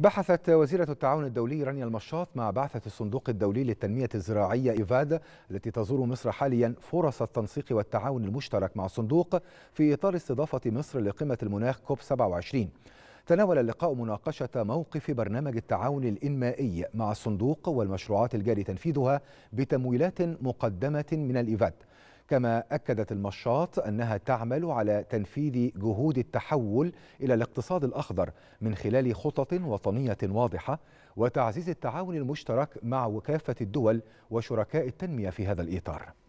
بحثت وزيرة التعاون الدولي رانيا المشاط مع بعثة الصندوق الدولي للتنمية الزراعية إيفاد التي تزور مصر حاليا فرص التنسيق والتعاون المشترك مع الصندوق في إطار استضافة مصر لقمة المناخ كوب 27 تناول اللقاء مناقشة موقف برنامج التعاون الإنمائي مع الصندوق والمشروعات الجاري تنفيذها بتمويلات مقدمة من الإيفاد كما أكدت المشاط أنها تعمل على تنفيذ جهود التحول إلى الاقتصاد الأخضر من خلال خطط وطنية واضحة وتعزيز التعاون المشترك مع وكافة الدول وشركاء التنمية في هذا الإطار